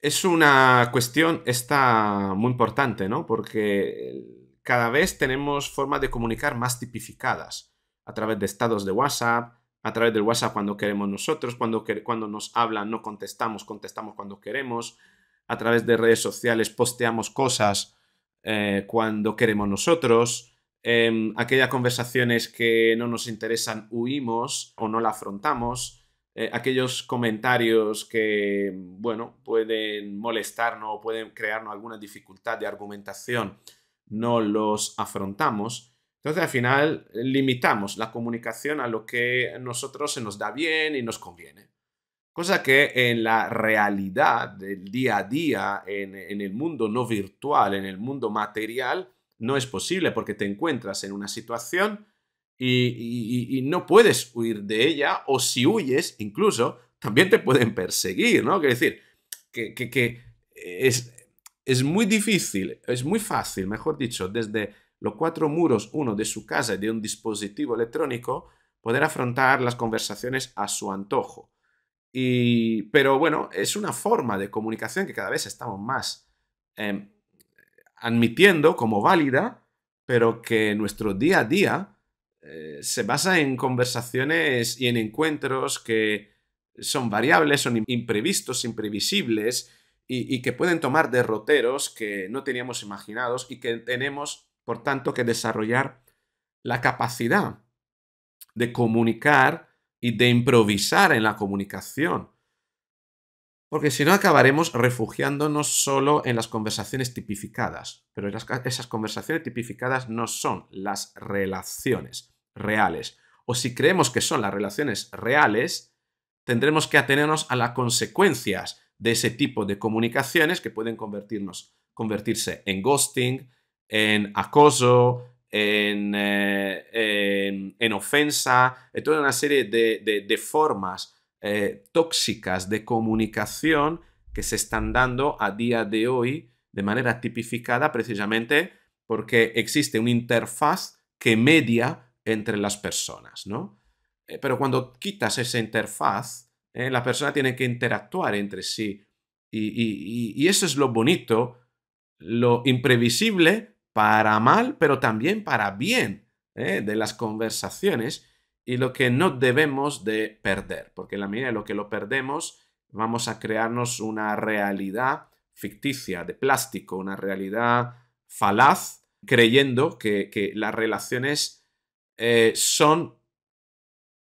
Es una cuestión esta muy importante, ¿no? Porque cada vez tenemos formas de comunicar más tipificadas a través de estados de WhatsApp, a través del WhatsApp cuando queremos nosotros, cuando, cuando nos hablan no contestamos, contestamos cuando queremos, a través de redes sociales posteamos cosas eh, cuando queremos nosotros, em, aquellas conversaciones que no nos interesan huimos o no la afrontamos, eh, aquellos comentarios que, bueno, pueden molestarnos, pueden crearnos alguna dificultad de argumentación, no los afrontamos. Entonces, al final, limitamos la comunicación a lo que a nosotros se nos da bien y nos conviene. Cosa que en la realidad del día a día, en, en el mundo no virtual, en el mundo material, no es posible porque te encuentras en una situación y, no puedes huir de ella, o si huyes, incluso, también te pueden perseguir, ¿no? Quiero decir, que, es, muy difícil, es muy fácil, mejor dicho, desde los cuatro muros, uno de su casa y de un dispositivo electrónico, poder afrontar las conversaciones a su antojo. Y, pero bueno, es una forma de comunicación que cada vez estamos más em, admitiendo como válida, pero que nuestro día a día eh, se basa en conversaciones y en encuentros que son variables, son imprevistos, imprevisibles y, y que pueden tomar derroteros que no teníamos imaginados y que tenemos, por tanto, que desarrollar la capacidad de comunicar y de improvisar en la comunicación. Porque si no acabaremos refugiándonos solo en las conversaciones tipificadas. Pero esas conversaciones tipificadas no son las relaciones reales. O si creemos que son las relaciones reales, tendremos que atenernos a las consecuencias de ese tipo de comunicaciones que pueden convertirnos, convertirse en ghosting, en acoso, en, eh, ofensa, en toda una serie de, formas eh, tóxicas de comunicación que se están dando a día de hoy de manera tipificada precisamente porque existe una interfaz que media entre las personas, ¿no? Eh, pero cuando quitas esa interfaz, eh, la persona tiene que interactuar entre sí. Y, eso es lo bonito, lo imprevisible para mal, pero también para bien eh, de las conversaciones y lo que no debemos de perder, porque la medida de lo que lo perdemos, vamos a crearnos una realidad ficticia, de plástico, una realidad falaz, creyendo que las relaciones eh, son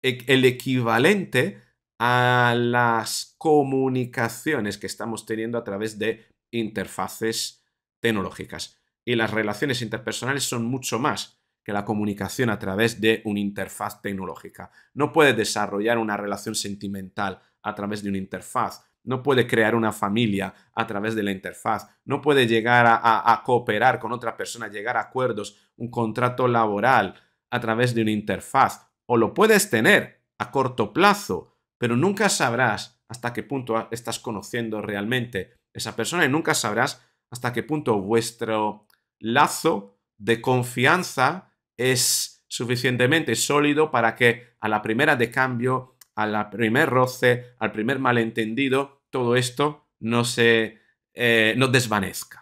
e-, el equivalente a las comunicaciones que estamos teniendo a través de interfaces tecnológicas. Y las relaciones interpersonales son mucho más que la comunicación a través de una interfaz tecnológica. No puede desarrollar una relación sentimental a través de una interfaz, no puede crear una familia a través de la interfaz, no puede llegar a cooperar con otra persona, llegar a acuerdos, un contrato laboral, a través de una interfaz o lo puedes tener a corto plazo, pero nunca sabrás hasta qué punto estás conociendo realmente esa persona y nunca sabrás hasta qué punto vuestro lazo de confianza es suficientemente sólido para que a la primera de cambio, a la primer roce, al primer malentendido, todo esto no se eh, no desvanezca.